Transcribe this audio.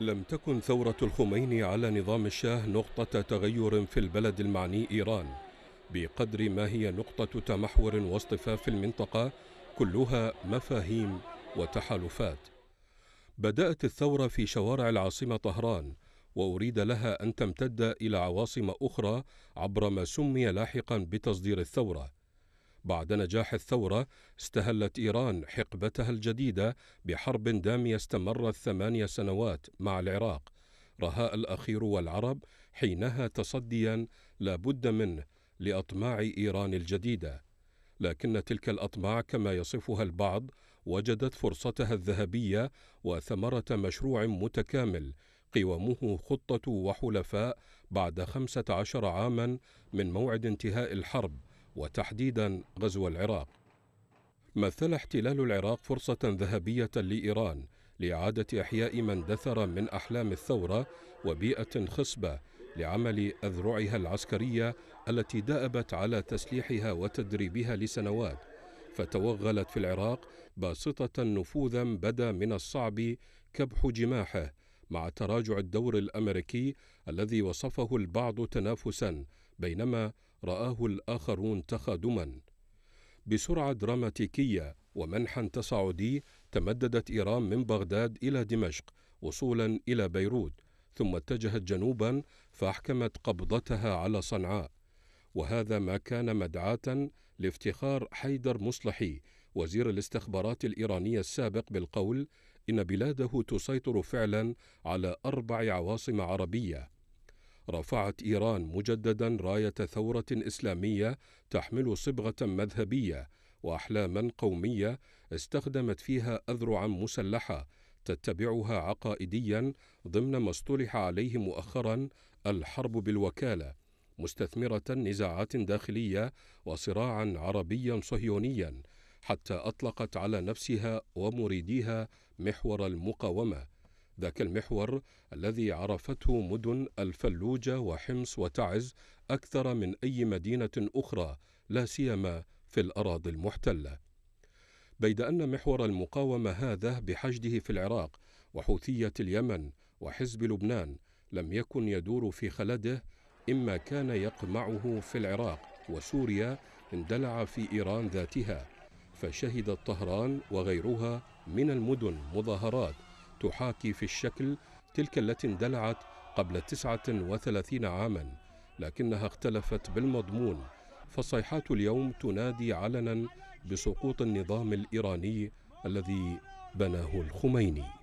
لم تكن ثورة الخميني على نظام الشاه نقطة تغير في البلد المعني إيران بقدر ما هي نقطة تمحور واصطفاف المنطقة كلها مفاهيم وتحالفات بدأت الثورة في شوارع العاصمة طهران وأريد لها أن تمتد إلى عواصم أخرى عبر ما سمي لاحقا بتصدير الثورة بعد نجاح الثورة استهلت إيران حقبتها الجديدة بحرب دامية استمرت ثمانية سنوات مع العراق رهاء الأخير والعرب حينها تصديا لا بد منه لأطماع إيران الجديدة لكن تلك الأطماع كما يصفها البعض وجدت فرصتها الذهبية وثمرة مشروع متكامل قوامه خطة وحلفاء بعد خمسة عشر عاما من موعد انتهاء الحرب وتحديدا غزو العراق مثل احتلال العراق فرصة ذهبية لإيران لإعادة إحياء ما اندثر من أحلام الثورة وبيئة خصبة لعمل أذرعها العسكرية التي دأبت على تسليحها وتدريبها لسنوات فتوغلت في العراق باسطة نفوذا بدا من الصعب كبح جماحه مع تراجع الدور الأمريكي الذي وصفه البعض تنافسا بينما رآه الآخرون تخادما بسرعة دراماتيكية ومنحا تصاعدي تمددت إيران من بغداد إلى دمشق وصولا إلى بيروت ثم اتجهت جنوبا فأحكمت قبضتها على صنعاء وهذا ما كان مدعاة لافتخار حيدر مصلحي وزير الاستخبارات الإيرانية السابق بالقول إن بلاده تسيطر فعلا على أربع عواصم عربية رفعت إيران مجددا راية ثورة إسلامية تحمل صبغة مذهبية وأحلاما قومية استخدمت فيها أذرعا مسلحة تتبعها عقائديا ضمن ما اصطلح عليه مؤخرا الحرب بالوكالة مستثمرة نزاعات داخلية وصراعا عربيا صهيونيا حتى أطلقت على نفسها ومريديها محور المقاومة ذاك المحور الذي عرفته مدن الفلوجة وحمص وتعز أكثر من أي مدينة أخرى لا سيما في الأراضي المحتلة بيد أن محور المقاومة هذا بحشده في العراق وحوثية اليمن وحزب لبنان لم يكن يدور في خلده إما كان يقمعه في العراق وسوريا اندلع في إيران ذاتها فشهدت طهران وغيرها من المدن مظاهرات تحاكي في الشكل تلك التي اندلعت قبل 39 عاما لكنها اختلفت بالمضمون فالصيحات اليوم تنادي علنا بسقوط النظام الإيراني الذي بناه الخميني